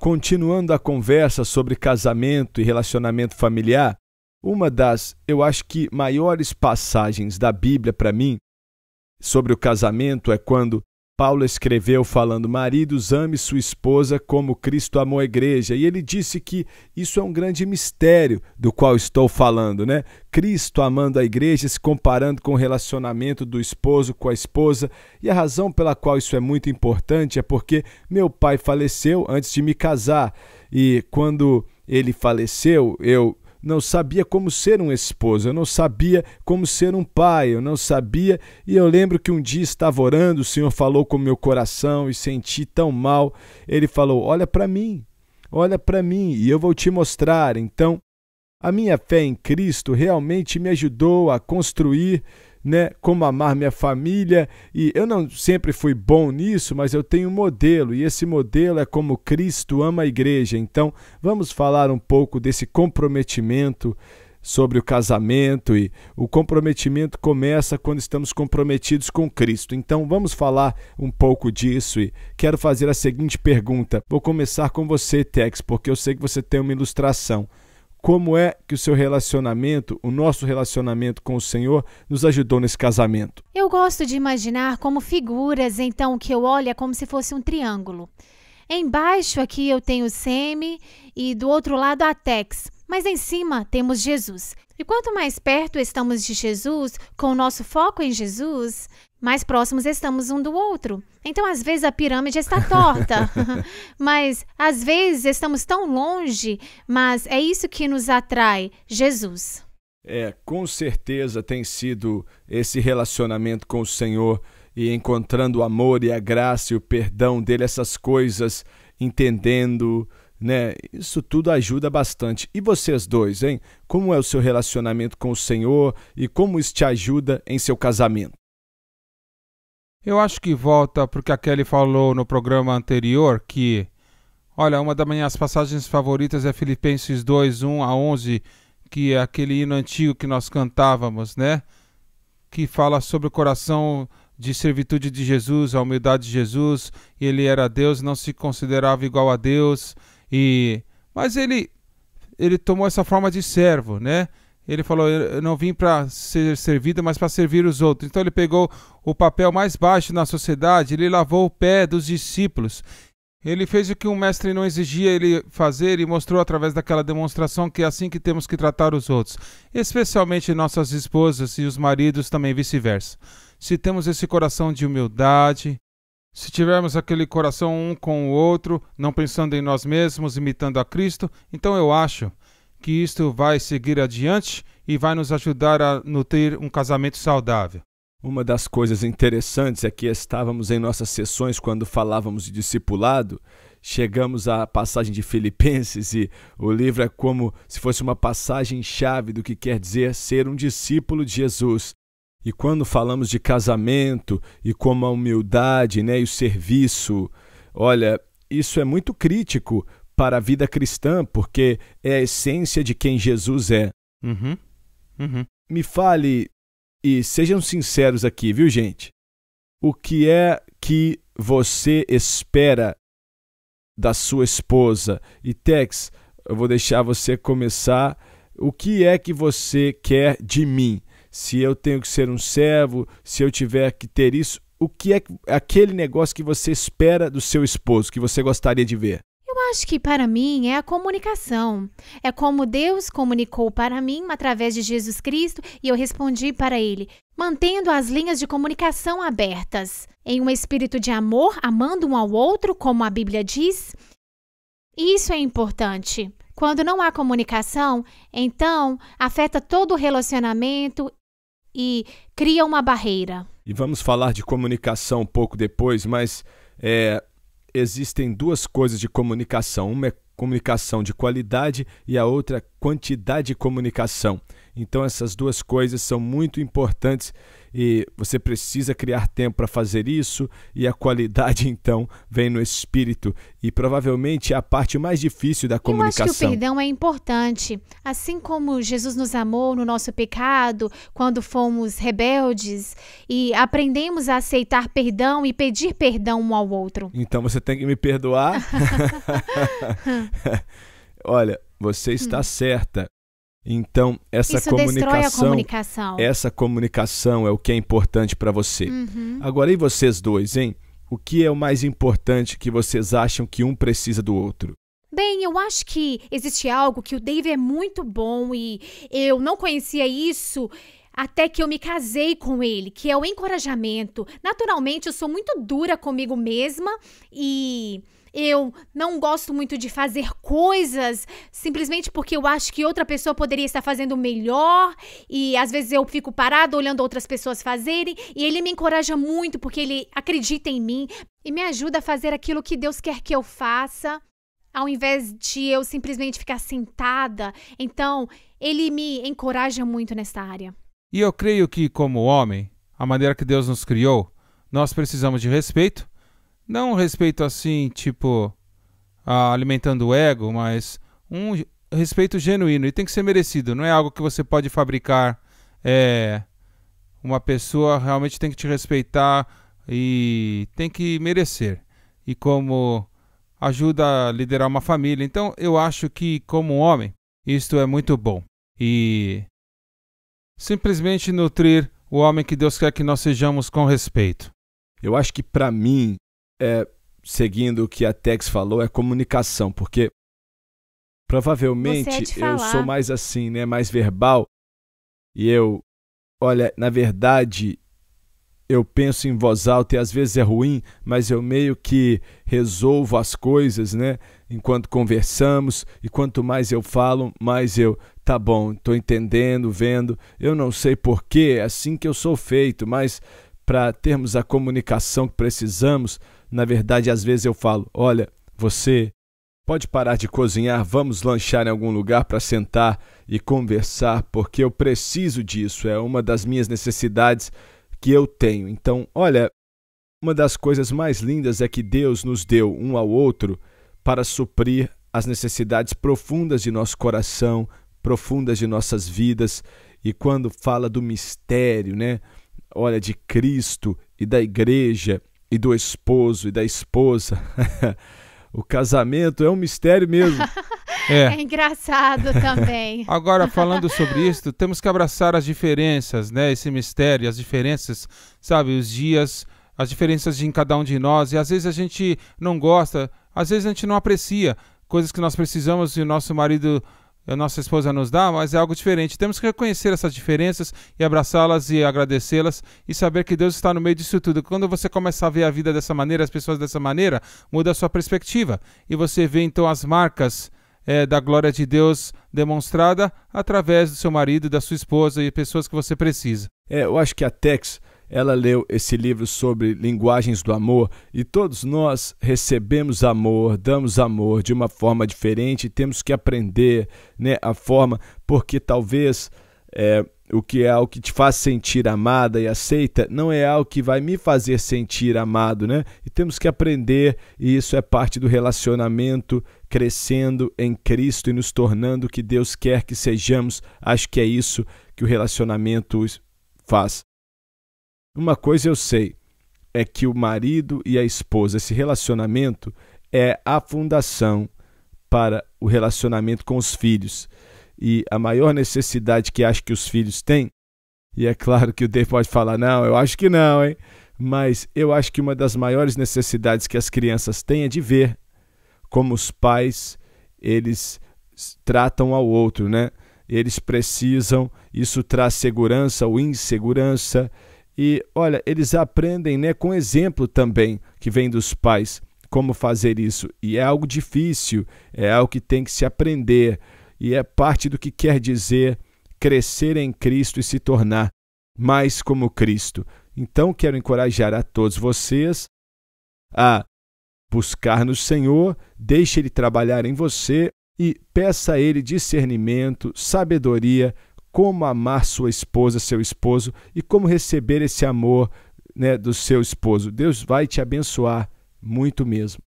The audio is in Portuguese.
Continuando a conversa sobre casamento e relacionamento familiar, uma das, eu acho que, maiores passagens da Bíblia para mim sobre o casamento é quando Paulo escreveu falando: Maridos, ame sua esposa como Cristo amou a igreja. E ele disse que isso é um grande mistério do qual estou falando, né? Cristo amando a igreja, se comparando com o relacionamento do esposo com a esposa. E a razão pela qual isso é muito importante é porque meu pai faleceu antes de me casar. E quando ele faleceu, eu não sabia como ser um esposo, eu não sabia como ser um pai, eu não sabia. E eu lembro que um dia estava orando, o Senhor falou com meu coração e senti tão mal. Ele falou: Olha para mim, olha para mim e eu vou te mostrar. Então, a minha fé em Cristo realmente me ajudou a construir né? Como amar minha família. E eu não sempre fui bom nisso, mas eu tenho um modelo, e esse modelo é como Cristo ama a igreja. Então, vamos falar um pouco desse comprometimento sobre o casamento e o comprometimento começa quando estamos comprometidos com Cristo. Então vamos falar um pouco disso e quero fazer a seguinte pergunta. Vou começar com você, Tex, porque eu sei que você tem uma ilustração como é que o seu relacionamento, o nosso relacionamento com o Senhor, nos ajudou nesse casamento? Eu gosto de imaginar como figuras, então, que eu olho é como se fosse um triângulo. Embaixo aqui eu tenho o semi e do outro lado a tex mas em cima temos Jesus. E quanto mais perto estamos de Jesus, com o nosso foco em Jesus, mais próximos estamos um do outro. Então, às vezes, a pirâmide está torta, mas às vezes estamos tão longe, mas é isso que nos atrai Jesus. É, com certeza tem sido esse relacionamento com o Senhor e encontrando o amor e a graça e o perdão dele, essas coisas, entendendo, né? Isso tudo ajuda bastante. E vocês dois, hein? Como é o seu relacionamento com o Senhor e como isso te ajuda em seu casamento? Eu acho que volta porque a Kelly falou no programa anterior que, olha, uma das minhas passagens favoritas é Filipenses 2, 1 a 11, que é aquele hino antigo que nós cantávamos, né? Que fala sobre o coração de servitude de Jesus, a humildade de Jesus, ele era Deus, não se considerava igual a Deus, e mas ele ele tomou essa forma de servo, né? Ele falou: "Eu não vim para ser servido, mas para servir os outros". Então ele pegou o papel mais baixo na sociedade, ele lavou o pé dos discípulos. Ele fez o que um mestre não exigia ele fazer e mostrou através daquela demonstração que é assim que temos que tratar os outros, especialmente nossas esposas e os maridos também vice-versa. Se temos esse coração de humildade, se tivermos aquele coração um com o outro, não pensando em nós mesmos, imitando a Cristo, então eu acho que isto vai seguir adiante e vai nos ajudar a nutrir um casamento saudável. Uma das coisas interessantes é que estávamos em nossas sessões quando falávamos de discipulado, chegamos à passagem de Filipenses e o livro é como se fosse uma passagem chave do que quer dizer ser um discípulo de Jesus. E quando falamos de casamento e como a humildade né, e o serviço, olha, isso é muito crítico para a vida cristã, porque é a essência de quem Jesus é. Uhum. Uhum. Me fale, e sejam sinceros aqui, viu, gente? O que é que você espera da sua esposa? E Tex, eu vou deixar você começar. O que é que você quer de mim? se eu tenho que ser um servo, se eu tiver que ter isso, o que é aquele negócio que você espera do seu esposo, que você gostaria de ver? Eu acho que para mim é a comunicação. É como Deus comunicou para mim através de Jesus Cristo e eu respondi para ele, mantendo as linhas de comunicação abertas, em um espírito de amor, amando um ao outro, como a Bíblia diz. Isso é importante. Quando não há comunicação, então afeta todo o relacionamento e cria uma barreira. E vamos falar de comunicação um pouco depois, mas é, existem duas coisas de comunicação. Uma é comunicação de qualidade e a outra é quantidade de comunicação. Então, essas duas coisas são muito importantes e você precisa criar tempo para fazer isso, e a qualidade então vem no espírito e provavelmente é a parte mais difícil da comunicação. Eu acho que o perdão é importante, assim como Jesus nos amou no nosso pecado, quando fomos rebeldes e aprendemos a aceitar perdão e pedir perdão um ao outro. Então você tem que me perdoar. Olha, você está hum. certa. Então, essa Isso comunicação, comunicação, Essa comunicação é o que é importante para você. Uhum. Agora, e vocês dois, hein? O que é o mais importante que vocês acham que um precisa do outro? Bem, eu acho que existe algo que o Dave é muito bom e eu não conhecia isso até que eu me casei com ele, que é o encorajamento. Naturalmente, eu sou muito dura comigo mesma e eu não gosto muito de fazer coisas simplesmente porque eu acho que outra pessoa poderia estar fazendo melhor e às vezes eu fico parado olhando outras pessoas fazerem e ele me encoraja muito porque ele acredita em mim e me ajuda a fazer aquilo que Deus quer que eu faça ao invés de eu simplesmente ficar sentada. Então, ele me encoraja muito nessa área. E eu creio que, como homem, a maneira que Deus nos criou, nós precisamos de respeito não um respeito assim, tipo, alimentando o ego, mas um respeito genuíno e tem que ser merecido. Não é algo que você pode fabricar. É, uma pessoa realmente tem que te respeitar e tem que merecer. E como ajuda a liderar uma família. Então, eu acho que, como homem, isto é muito bom. E simplesmente nutrir o homem que Deus quer que nós sejamos com respeito. Eu acho que, para mim, é, seguindo o que a Tex falou, é comunicação, porque provavelmente eu sou mais assim, né, mais verbal. E eu, olha, na verdade, eu penso em voz alta e às vezes é ruim, mas eu meio que resolvo as coisas, né? Enquanto conversamos, e quanto mais eu falo, mais eu, tá bom, tô entendendo, vendo. Eu não sei porquê, é assim que eu sou feito, mas para termos a comunicação que precisamos, na verdade, às vezes eu falo: olha, você pode parar de cozinhar, vamos lanchar em algum lugar para sentar e conversar, porque eu preciso disso, é uma das minhas necessidades que eu tenho. Então, olha, uma das coisas mais lindas é que Deus nos deu um ao outro para suprir as necessidades profundas de nosso coração, profundas de nossas vidas. E quando fala do mistério, né? Olha, de Cristo e da igreja, e do esposo e da esposa. o casamento é um mistério mesmo. É. é. engraçado também. Agora, falando sobre isso, temos que abraçar as diferenças, né? Esse mistério, as diferenças, sabe? Os dias, as diferenças em cada um de nós. E às vezes a gente não gosta, às vezes a gente não aprecia coisas que nós precisamos e o nosso marido a nossa esposa nos dá, mas é algo diferente. Temos que reconhecer essas diferenças e abraçá-las e agradecê-las e saber que Deus está no meio disso tudo. Quando você começa a ver a vida dessa maneira, as pessoas dessa maneira, muda a sua perspectiva e você vê então as marcas é, da glória de Deus demonstrada através do seu marido, da sua esposa e pessoas que você precisa. É, eu acho que a Tex ela leu esse livro sobre linguagens do amor e todos nós recebemos amor, damos amor de uma forma diferente, temos que aprender né, a forma, porque talvez é, o que é algo que te faz sentir amada e aceita não é algo que vai me fazer sentir amado, né? E temos que aprender, e isso é parte do relacionamento crescendo em Cristo e nos tornando o que Deus quer que sejamos. Acho que é isso que o relacionamento faz. Uma coisa eu sei, é que o marido e a esposa, esse relacionamento é a fundação para o relacionamento com os filhos. E a maior necessidade que acho que os filhos têm, e é claro que o Dave pode falar, não, eu acho que não, hein? Mas eu acho que uma das maiores necessidades que as crianças têm é de ver como os pais eles tratam ao outro, né? Eles precisam, isso traz segurança ou insegurança, e olha, eles aprendem né, com exemplo também que vem dos pais como fazer isso. E é algo difícil, é algo que tem que se aprender. E é parte do que quer dizer crescer em Cristo e se tornar mais como Cristo. Então, quero encorajar a todos vocês a buscar no Senhor, deixe Ele trabalhar em você e peça a Ele discernimento, sabedoria como amar sua esposa, seu esposo e como receber esse amor né, do seu esposo. Deus vai te abençoar muito mesmo.